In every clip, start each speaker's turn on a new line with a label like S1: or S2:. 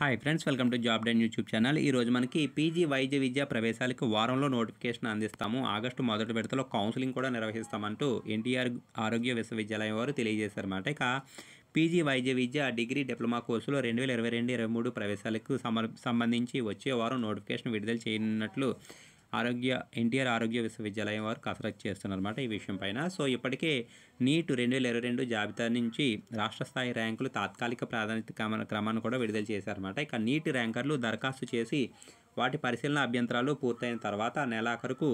S1: hi friends welcome to Job Den YouTube channel ఈ రోజు మనకి పీజీ వైద్య విద్యా ప్రవేశాలకు వారంలో నోటిఫికేషన్ అందిస్తాము ఆగస్టు మొదటి విడతలో కౌన్సిలింగ్ కూడా నిర్వహిస్తామంటూ ఎన్టీఆర్ ఆరోగ్య విశ్వవిద్యాలయం వారు తెలియజేశారన్నమాట ఇక పీజీ వైద్య విద్య డిగ్రీ డిప్లొమా కోర్సులో రెండు వేల ఇరవై రెండు ఇరవై మూడు ప్రవేశాలకు సంబంధించి వచ్చే వారం నోటిఫికేషన్ విడుదల చేయనున్నట్లు ఆరోగ్య ఎన్టీఆర్ ఆరోగ్య విశ్వవిద్యాలయం వారు కసరత్తు చేస్తున్నారన్నమాట ఈ విషయం పైన సో ఇప్పటికే నీటు రెండు వేల ఇరవై రెండు జాబితా నుంచి రాష్ట్ర స్థాయి ర్యాంకులు తాత్కాలిక ప్రాధాన్యత క్రమ క్రమాన్ని కూడా విడుదల చేశారన్నమాట ఇక నీటి ర్యాంకర్లు దరఖాస్తు చేసి వాటి పరిశీలన అభ్యంతరాలు పూర్తయిన తర్వాత నెలాఖరుకు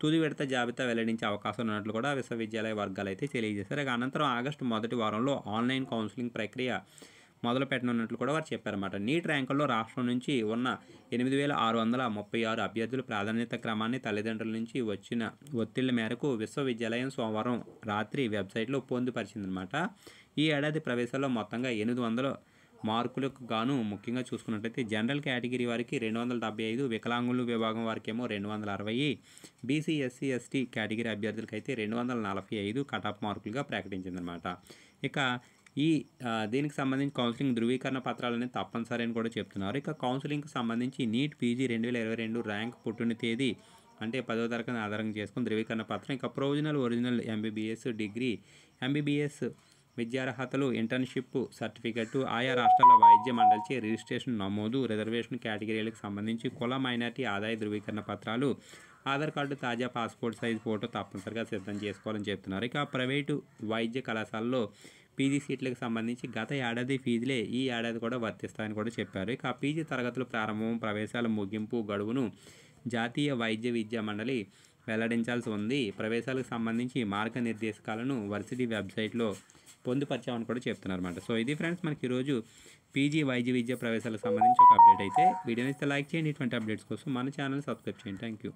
S1: తుది విడత జాబితా వెల్లడించే అవకాశం ఉన్నట్లు కూడా విశ్వవిద్యాలయ వర్గాలు అయితే తెలియజేశారు ఇక అనంతరం ఆగస్టు మొదటి వారంలో ఆన్లైన్ కౌన్సిలింగ్ ప్రక్రియ మొదలు పెట్టనున్నట్లు కూడా వారు చెప్పారన్నమాట నీట్ ర్యాంకుల్లో రాష్ట్రం నుంచి ఉన్న ఎనిమిది వేల ఆరు వందల ముప్పై ఆరు అభ్యర్థుల ప్రాధాన్యత క్రమాన్ని తల్లిదండ్రుల నుంచి వచ్చిన ఒత్తిళ్ల మేరకు విశ్వవిద్యాలయం సోమవారం రాత్రి వెబ్సైట్లో పొందుపరిచిందనమాట ఈ ఏడాది ప్రవేశాల్లో మొత్తంగా ఎనిమిది వందల మార్కులకు గాను ముఖ్యంగా చూసుకున్నట్లయితే జనరల్ కేటగిరీ వారికి రెండు వందల డెబ్బై ఐదు వికలాంగుల విభాగం వారికి ఏమో రెండు వందల అరవై బీసీ ఎస్సీ ఎస్టీ కేటగిరీ అభ్యర్థులకైతే రెండు వందల నలభై ఐదు కటాఫ్ మార్కులుగా ప్రకటించిందనమాట ఇక ఈ దీనికి సంబంధించి కౌన్సిలింగ్ ధృవీకరణ పత్రాలు అనేది తప్పనిసరి అని కూడా చెప్తున్నారు ఇక కౌన్సిలింగ్కి సంబంధించి నీట్ పీజీ రెండు వేల ఇరవై రెండు ర్యాంక్ పుట్టిన తేదీ అంటే పదో తరగతిని ఆధారంగా చేసుకుని ధృవీకరణ పత్రం ఇక provisional original MBBS degree MBBS విద్యార్హతలు ఇంటర్న్షిప్ సర్టిఫికెట్ ఆయా రాష్ట్రాల వైద్య మండలిచే రిజిస్ట్రేషన్ నమోదు రిజర్వేషన్ కేటగిరీలకు సంబంధించి కుల మైనార్టీ ఆదాయ ధృవీకరణ పత్రాలు ఆధార్ కార్డు తాజా పాస్పోర్ట్ సైజ్ ఫోటో తప్పనిసరిగా సిద్ధం చేసుకోవాలని చెప్తున్నారు ఇక ప్రైవేటు వైద్య కళాశాలలో పీజీ సీట్లకు సంబంధించి గత ఏడాది ఫీజులే ఈ ఏడాది కూడా వర్తిస్తాయని కూడా చెప్పారు ఇక పీజీ తరగతుల ప్రారంభం ప్రవేశాల ముగింపు గడువును జాతీయ వైద్య విద్యా మండలి వెల్లడించాల్సి ఉంది ప్రవేశాలకు సంబంధించి మార్గనిర్దేశకాలను వర్సిటీ వెబ్సైట్లో పొందుపరిచామని కూడా చెప్తున్నారు సో ఇది ఫ్రెండ్స్ మనకి ఈరోజు పీజీ వైద్య విద్య ప్రవేశాలకు సంబంధించి ఒక అప్డేట్ అయితే వీడియోని లైక్ చేయండి ఇటువంటి అప్డేట్స్ కోసం మన ఛానల్ సబ్స్క్రైబ్ చేయండి థ్యాంక్ యూ